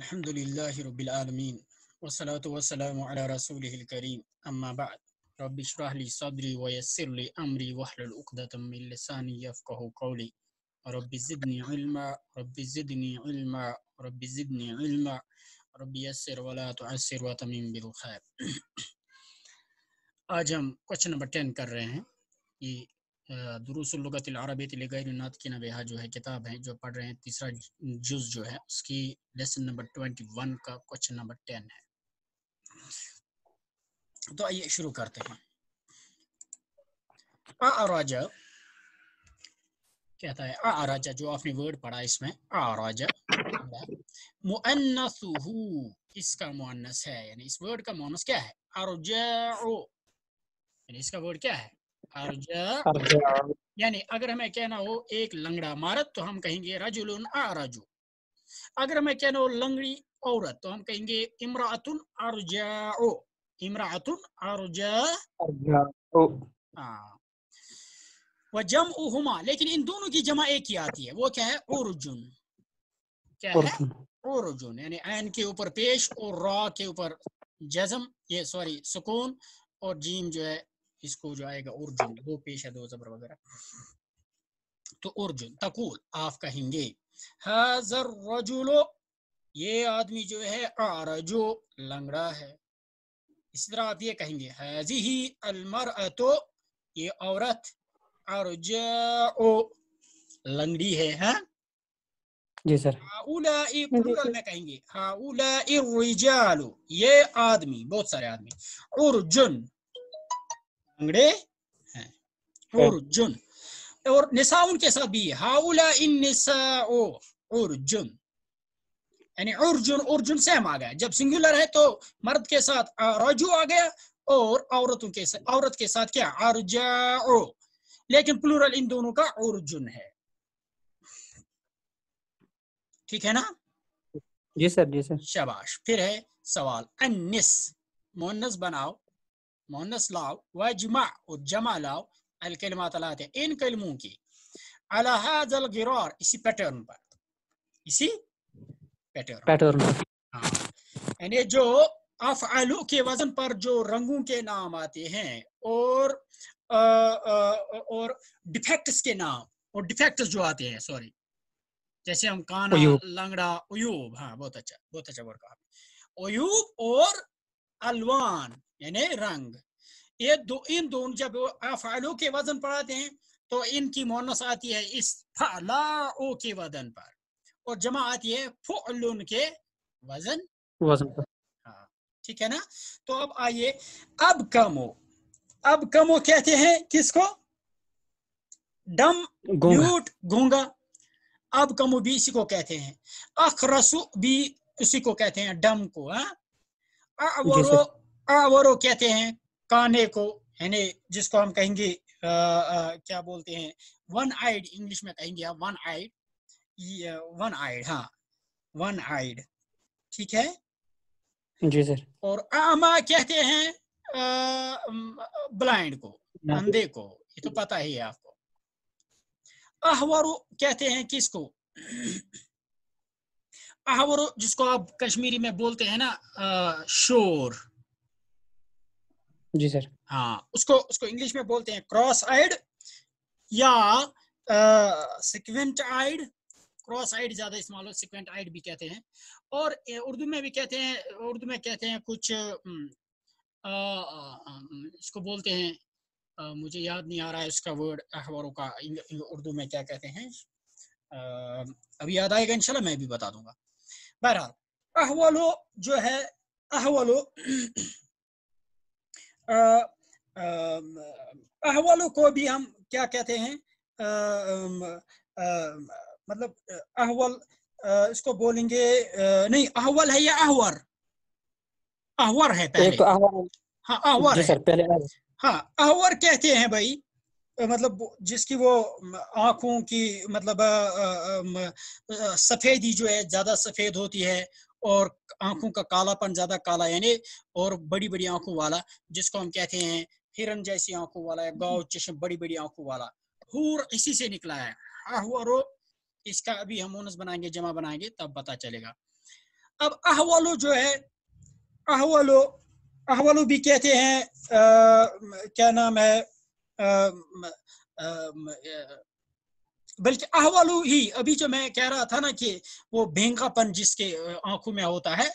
अल्हम्दुलिल्लाह रब्बिल आलमीन वस्सलातु वस्सलामु अला रसूलिहिल करीम अम्मा बाद रब्बि इश्रह ली सदरी व यस्सिर ली अमरी वहलुल उक़दतम मिन लिसानी यफकहु कौली रब्बि जिदनी इल्मा रब्बि जिदनी इल्मा रब्बि जिदनी इल्मा रब्बि यस्सिर व ला तुअस्सिर व तमीम बिल खैर आज 10 कर रहे हैं कि दुरुस लगत अरबियत लगैर की बेहा जो है किताब है जो पढ़ रहे हैं तीसरा जुज जो है उसकी लेसन नंबर ट्वेंटी वन का क्वेश्चन नंबर टेन है तो आइए शुरू करते हैं आ राजा कहता है आ राजा जो आपने वर्ड पढ़ा इसमें आ राजा मुअन्नसुहु इसका मुअन्नस है यानी इस वर्ड का मुअन्नस क्या है अरजाओ यानी इसका वर्ड क्या है अर्ज यानी अगर हमें कहना हो एक लंगड़ा मारत तो हम कहेंगे रजुल आरजू अगर हमें कहना हो लंगड़ी औरत तो हम कहेंगे इमरातुन अरजाओ इमरातुन अरजा हाँ। व जम उमा लेकिन इन दोनों की जमा एक ही आती है वो क्या है उर्जुन क्या है उर्जुन यानी ऐन के ऊपर पेश और रॉ के ऊपर जजम ये सॉरी सुकून और जीम जो है इसको जो आएगा अर्जुन वो पेश है दो जबर वगैरह तो अर्जुन तकुल आप कहेंगे ये आदमी जो है आरजो लंगड़ा है इसी तरह आप ये कहेंगे हाजी ही अलमर अतो ये औरत अरजो लंगड़ी है हा? जी सर हाउला में कहेंगे हाउला ये आदमी बहुत सारे आदमी अर्जुन लंगड़े हैं जुन और निशा उनके साथ भी हाउला इन निशा ओ उर्जुन यानी अर्जुन अर्जुन सेम आ गया जब सिंगुलर है तो मर्द के साथ रजू आ गया और औरतों के साथ औरत के साथ क्या अर्जाओ लेकिन प्लूरल इन दोनों का अर्जुन है ठीक है ना जी सर जी सर शाबाश फिर है सवाल अन्निस मोहनस बनाओ मोहनस लाओ व जुमा और जमा लाओ अलकलमात तलाते इन कलमों की अलहाजल गिरोर इसी पैटर्न पर इसी पैटर्न पैटर्न हाँ यानी जो आलू के वजन पर जो रंगों के नाम आते हैं और आ, आ, और डिफेक्ट्स के नाम और डिफेक्ट्स जो आते हैं सॉरी जैसे हम काना लंगड़ा उयूब हाँ बहुत अच्छा बहुत अच्छा वर्ड कहा उयूब और अलवान यानी रंग ये दो इन दोनों जब अफालों के वजन पढ़ाते हैं तो इनकी मोनस आती है इस फलाओ के वजन पर और जमा आती है फुल के वजन वजन पर हाँ ठीक है ना तो अब आइए अब कमो अब कमो कहते हैं किसको डम म्यूट गूंगा अब कमो भी इसी को कहते हैं अखरसु भी उसी को कहते हैं डम को हाँ अवरो अवरो कहते हैं काने को यानी जिसको हम कहेंगे आ, आ, क्या बोलते हैं वन आइड इंग्लिश में कहेंगे आप वन आइड वन आइड हाँ वन आइड ठीक है जी सर और आमा कहते हैं ब्लाइंड को तो- अंधे को ये तो पता ही है आपको अहवरो कहते हैं किसको वो जिसको आप कश्मीरी में बोलते हैं ना शोर जी सर हाँ उसको उसको इंग्लिश में बोलते हैं क्रॉस आइड या सिक्वेंट आइड क्रॉस आइड ज्यादा इस्तेमाल हो सिक्वेंट आइड भी कहते हैं और उर्दू में भी कहते हैं उर्दू में कहते हैं कुछ आ, हम्म, इसको बोलते हैं आ, मुझे याद नहीं आ रहा है उसका वर्ड अखबारों का उर्दू में क्या कहते हैं आ, अभी याद आएगा इनशाला मैं भी बता दूंगा बहरहाल अहवलो जो है अहवलो अहवलो को भी हम क्या कहते हैं मतलब अहवल इसको बोलेंगे नहीं अहवल है या अहवर अहवर है पहले हाँ अहवर है हाँ अहवर कहते हैं भाई मतलब जिसकी वो आंखों की मतलब सफ़ेदी जो है ज़्यादा सफ़ेद होती है और आंखों का कालापन ज़्यादा काला यानी और बड़ी बड़ी आंखों वाला जिसको हम कहते हैं हिरन जैसी आंखों वाला या गाँव चश्म बड़ी बड़ी आंखों वाला हूर इसी से निकला है अहवरो इसका अभी हम ओनस बनाएंगे जमा बनाएंगे तब पता चलेगा अब अहवलो जो है अहवलो अहवलो भी कहते हैं आ, क्या नाम है बल्कि अहवालू ही अभी जो मैं कह रहा था ना कि वो भेंगापन जिसके आंखों में होता है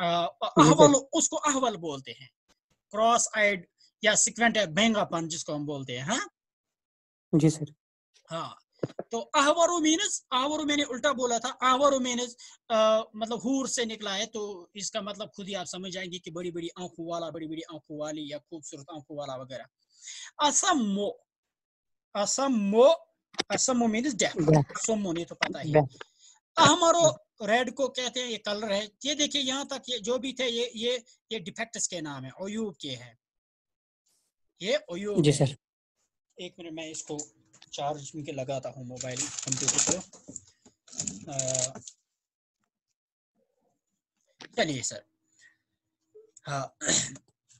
अहवाल उसको अहवल बोलते हैं क्रॉस आइड या सिक्वेंट भेंगापन जिसको हम बोलते हैं हाँ जी सर हाँ तो आहवरो मीनस आहवरो मैंने उल्टा बोला था आहवरो मीनस मतलब हूर से निकला है तो इसका मतलब खुद ही आप समझ जाएंगे कि बड़ी बड़ी आंखों वाला बड़ी बड़ी आंखों वाली या खूबसूरत आंखों वाला वगैरह असमो असमो असमो मीन्स डेफ सोमो नहीं तो पता ही हमारो रेड को कहते हैं ये कलर है ये देखिए यहाँ तक ये जो भी थे ये ये ये डिफेक्ट्स के नाम है ओयूब के हैं ये ओयूब जी सर एक मिनट मैं इसको चार्ज में के लगाता हूँ मोबाइल कंप्यूटर को चलिए सर हाँ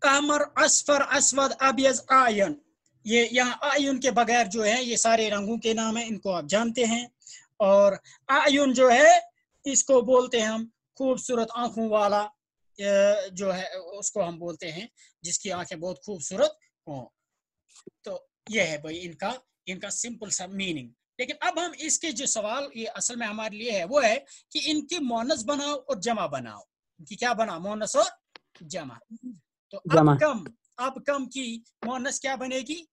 कामर असफर असवद अबियज आयन ये यहाँ आयुन के बगैर जो है ये सारे रंगों के नाम है इनको आप जानते हैं और आयुन जो है इसको बोलते हैं हम खूबसूरत आंखों वाला जो है उसको हम बोलते हैं जिसकी आंखें बहुत खूबसूरत हों तो ये है भाई इनका इनका सिंपल सा मीनिंग लेकिन अब हम इसके जो सवाल ये असल में हमारे लिए है वो है कि इनकी मोनस बनाओ और जमा बनाओ इनकी क्या बनाओ मोनस और जमा तो अब कम अब कम की मोनस क्या बनेगी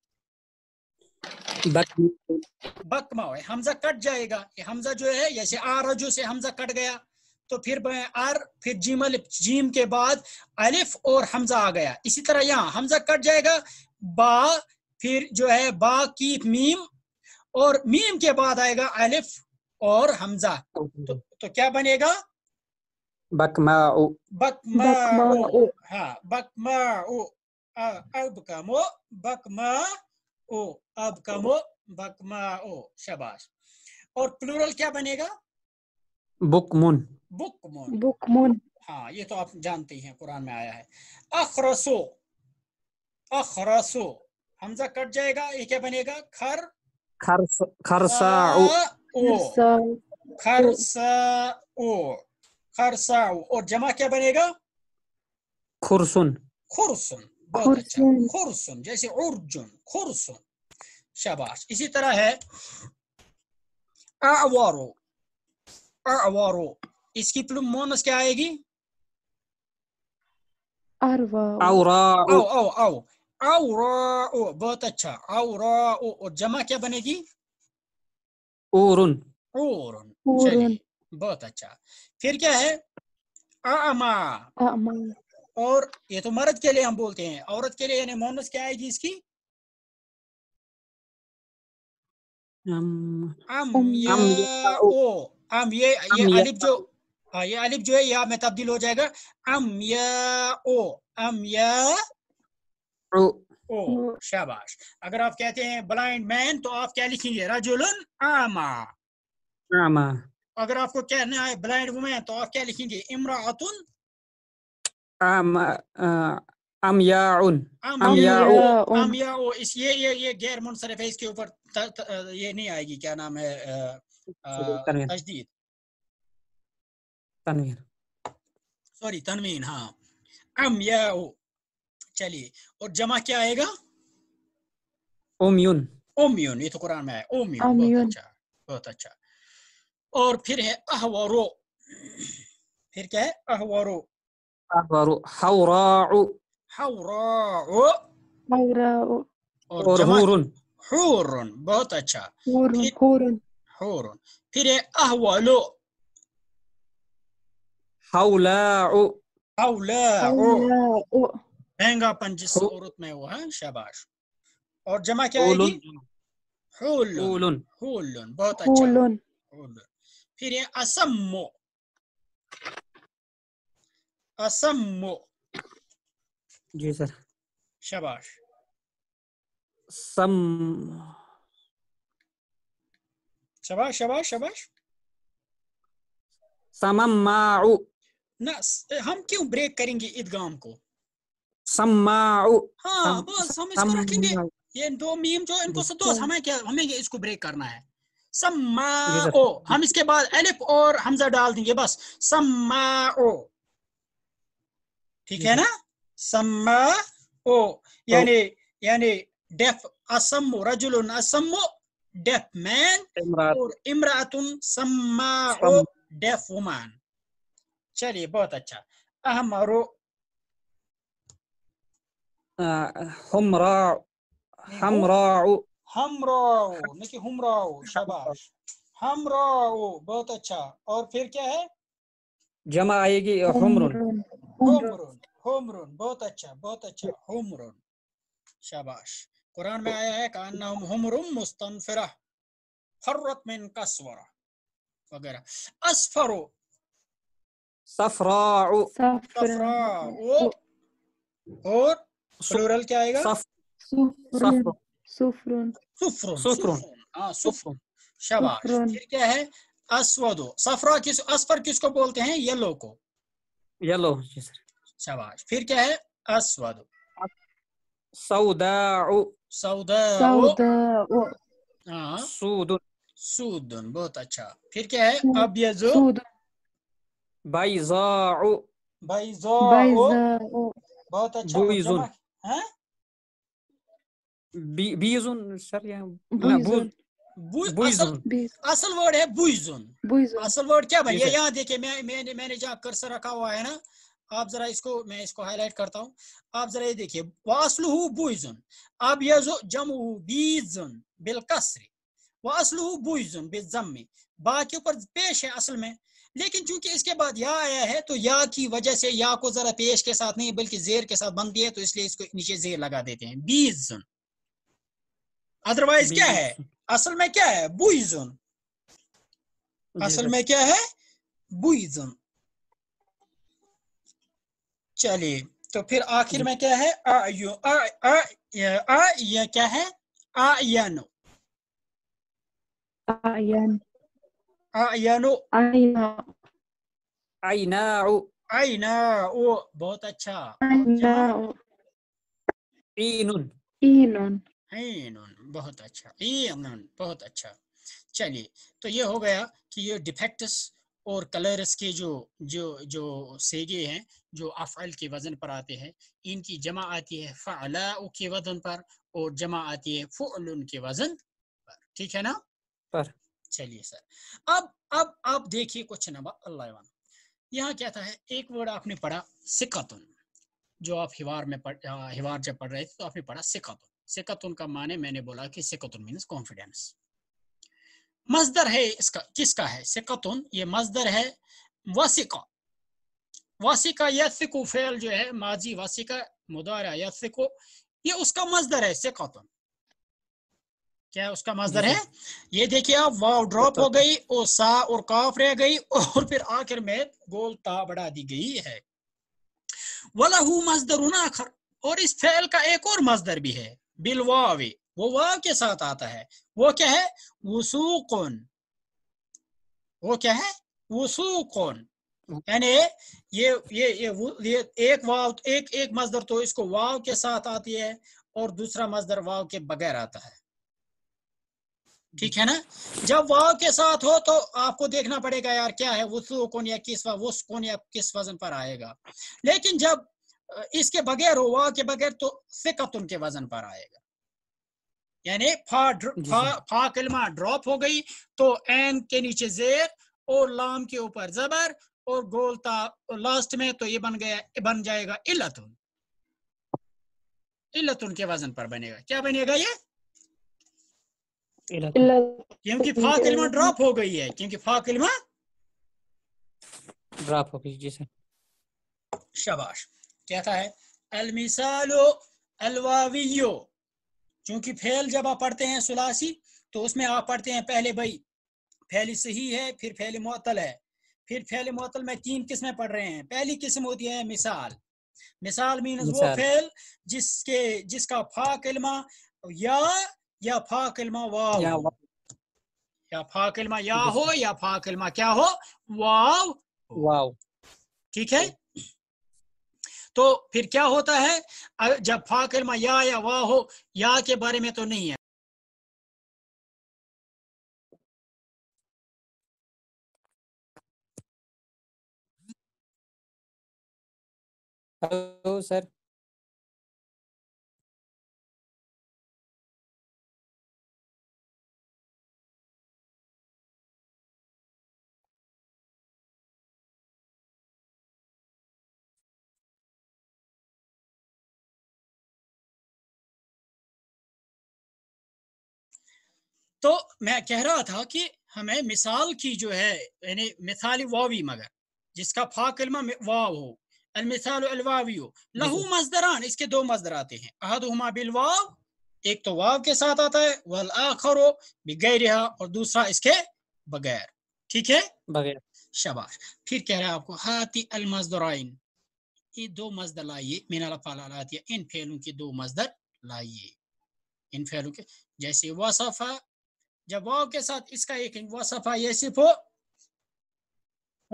बकमा हमजा कट जाएगा हमजा जो है जैसे आरजू से हमजा कट गया तो फिर आर फिर जीम जीम के बाद अलिफ और हमजा आ गया इसी तरह यहाँ हमजा कट जाएगा बा फिर जो है बा की मीम और मीम के बाद आएगा अलिफ और हमजा तो, तो क्या बनेगा بكماء بكماء ها بكماء أبكم بكماء أبكم बकमाओ शबाश और प्लूरल क्या बनेगा बुकमुन बुकमुन बुकमुन हाँ ये तो आप जानते हैं कुरान में आया है अखरसो अखरसो हमजा कट जाएगा ये क्या बनेगा खर खरसा खरसा ओ खरसा ओ खरसाओ और जमा क्या बनेगा खुरसुन खुरसुन बहुत अच्छा खुरसुन जैसे उर्जुन खुरसुन शाबाश इसी तरह है अवारो अवारो इसकी प्लूम मोनस क्या आएगी बहुत अच्छा और जमा क्या बनेगी ओरुन ओरुन बहुत अच्छा फिर क्या है अमा और ये तो मर्द के लिए हम बोलते हैं औरत के लिए यानी मोनस क्या आएगी इसकी अम ये ये अलिफ जो हाँ ये अलिब जो है या में तब्दील हो जाएगा अम या ओ अम या ओ ओ शाबाश अगर आप कहते हैं ब्लाइंड मैन तो आप क्या लिखेंगे रजुलन आमा आमा अगर आपको कहना है ब्लाइंड वुमेन तो आप क्या लिखेंगे इमरातुन ये ये ये गैर मुनसरफ है इसके ऊपर ये नहीं आएगी क्या नाम है तजदीद सॉरी तनवीन हाँ अम या चलिए और जमा क्या आएगा ओम्यून ओम्यून ये तो कुरान में है ओम्यून बहुत अच्छा बहुत अच्छा और फिर है अहवरो फिर क्या है अहवरो अहवरो हौराउ हौराउ हौराउ और हूरन हूरन बहुत अच्छा हूरन हूरन हूरन फिर है अहवलो हौलाउ हौलाउ महंगापन जिस औरत में हुआ है शाबाश और जमा क्या होगी حول حول حول बहुत अच्छा حول फिर है असम्मो असम्मो जी सर शबाश सम शबाश शबाश शाबाश सममाउ ना हम क्यों ब्रेक करेंगे ईदगाम को सम्माउ हाँ बस हम इसको रखेंगे ये दो मीम जो इनको सतोस हमें क्या हमें इसको ब्रेक करना है सम्मा हम इसके बाद एलिफ और हमजा डाल देंगे बस सम्मा ठीक है ना सम्मा ओ यानी यानी डेफ असम रजुल असम डेफ मैन और इमरातुन सम्मा डेफ वुमान चलिए बहुत अच्छा अहमरो हमरा हमराउ हमराओ हाँ। न कि हमराओ शाबाश हमराओ बहुत अच्छा और फिर क्या है जमा आएगी हमरुन हमरुन हमरुन बहुत अच्छा बहुत अच्छा हमरुन शाबाश कुरान में आया है काना हमरुम मुस्तनफिरा हर्रत मिन कसवरा वगैरह असफरो सफराउ सफराउ और प्लूरल क्या आएगा सफ, सफरो सुफ्रुन सुफ्रुन सुफ्रुन हाँ सुफ्रुन शाबाश फिर क्या है अस्वदो सफरा किस असफर किसको बोलते हैं येलो को येलो जी सर शाबाश फिर क्या है अस्वदो सौदाउ सौदाउ हाँ सूदन सूदन बहुत अच्छा फिर क्या है अब ये जो बैजाउ बैजाउ बहुत अच्छा बुईजुन हाँ बी, सर या असल, असल वर्ड है बुइजुन असल वर्ड क्या भैया यहाँ देखिए मैं मैंने मैंने जहाँ कर्सर रखा हुआ है ना आप जरा इसको मैं इसको हाईलाइट करता हूँ आप जरा ये देखिए वासलू बुइजुन अब यह जो जम बीजुन बिलकसरी वासलू बुइजुन बिलजमी बा के ऊपर पेश है असल में लेकिन चूंकि इसके बाद या आया है तो या की वजह से या को जरा पेश के साथ नहीं बल्कि जेर के साथ बनती है तो इसलिए इसको नीचे जेर लगा देते हैं बीजुन अदरवाइज क्या है असल में क्या है बुइज्म असल में क्या है बुइज्म चलिए तो फिर आखिर में क्या है आ यू आ आ, आ, आ ये क्या है आ आयन बहुत अच्छा बहुत अच्छा इनोन बहुत अच्छा चलिए तो ये हो गया कि ये डिफेक्टस और कलर्स के जो जो जो सेगे हैं जो अफ़ल के वज़न पर आते हैं इनकी जमा आती है फ़ला के वज़न पर और जमा आती है फ़ुल के वज़न पर ठीक है ना पर चलिए सर अब अब आप देखिए क्वेश्चन नंबर अल्लाह यहाँ क्या था है एक वर्ड आपने पढ़ा सिकातुन जो आप हिवार में पढ़ हिवार जब पढ़ रहे थे तो आपने पढ़ा सिकातुन सिकतुन का माने मैंने बोला कि सिकतुन मीन्स कॉन्फिडेंस मजदर है इसका किसका है सिकतुन ये मजदर है वसिका वासिका यसिकु फेल जो है माजी वासिका मुदारा यसिकु ये उसका मजदर है सिकतुन क्या उसका मजदर है ये देखिए आप वाव ड्रॉप हो गई और सा और काफ रह गई और फिर आखिर में गोल ता बढ़ा दी गई है वलाहू मजदर आखर और इस फेल का एक और मजदर भी है बिलवावे वो वाव के साथ आता है वो क्या है वसूकुन वो क्या है वसूकुन यानी ये ये ये, ये एक वाव एक एक मजदर तो इसको वाव के साथ आती है और दूसरा मजदर वाव के बगैर आता है ठीक है ना जब वाव के साथ हो तो आपको देखना पड़ेगा यार क्या है वसू या किस वा, वस या किस वजन पर आएगा लेकिन जब इसके बगैर वाह के बगैर तो फिकतुन के वजन पर आएगा यानी फा फा फा कलमा ड्रॉप हो गई तो एन के नीचे जेर और लाम के ऊपर जबर और गोलता और लास्ट में तो ये बन गया बन जाएगा इलतुन इलतुन के वजन पर बनेगा क्या बनेगा ये क्योंकि फा कलमा ड्रॉप हो गई है क्योंकि फा कलमा ड्रॉप हो गई जी सर शाबाश कहता है अलमिसालो अलवावियो क्योंकि फैल जब आप पढ़ते हैं सुलासी तो उसमें आप पढ़ते हैं पहले भाई फेल सही है फिर फेल मअतल है फिर फैल मअतल में तीन किस्में पढ़ रहे हैं पहली किस्म होती है मिसाल मिसाल मीन वो फैल जिसके जिसका फा कलमा या या फा कलमा वाव या, या फा कलमा या हो या फा कलमा क्या हो वाव वाव ठीक है तो फिर क्या होता है जब फा कलमा या या वाह हो या के बारे में तो नहीं है हेलो सर तो मैं कह रहा था कि हमें मिसाल की जो है यानी मिसाल वावी मगर जिसका फाकलमा वाव हो अलमिसाल अलवावी हो लहू मजदरान इसके दो मजदर आते हैं अहद हमा बिलवाव एक तो वाव के साथ आता है वल आखर हो बगैर और दूसरा इसके बगैर ठीक है बगैर शबाश फिर कह रहे हैं आपको हाथी अलमजदराइन ये दो मजदर लाइए मीना फाला इन फेलों के दो मजदर लाइए इन फेलों के जैसे वसफ़ा जब वाव के साथ इसका एक व ये सिर्फ हो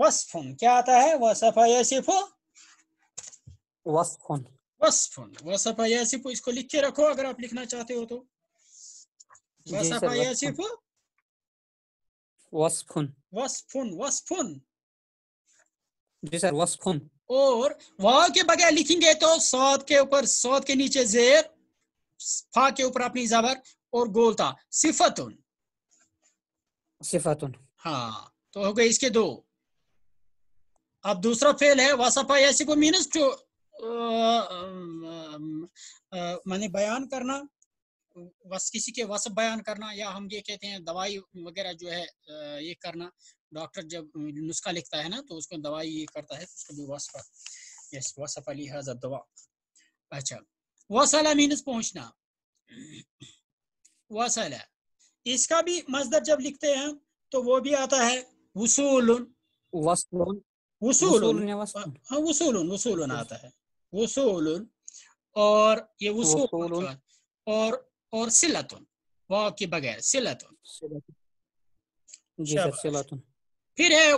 वस्फुन क्या आता है व ये सिर्फ हो वस्फुन वस्फुन व ये सिर्फ इसको लिख के रखो अगर आप लिखना चाहते हो तो व सफा यसिफ वस्फुन वस्फुन वस्फुन जी सर वस्फुन और वाव के बगैर लिखेंगे तो सौद के ऊपर सौद के नीचे जेर फा के ऊपर अपनी जबर और गोलता सिफतुन सिफातुन हाँ तो हो गए इसके दो अब दूसरा फेल है वासफा ऐसे को मीनस जो माने बयान करना वस किसी के वसफ बयान करना या हम ये कहते हैं दवाई वगैरह जो है ये करना डॉक्टर जब नुस्खा लिखता है ना तो उसको दवाई ये करता है तो उसको भी वसफा यस वसफ अली दवा अच्छा वसला मीनस पहुंचना वसला इसका भी मजदर जब लिखते हैं तो वो भी आता है हाँ, आता है और ये और और सिलतुन वाह के बगैर सिलतुन जी सर सिलतुन फिर है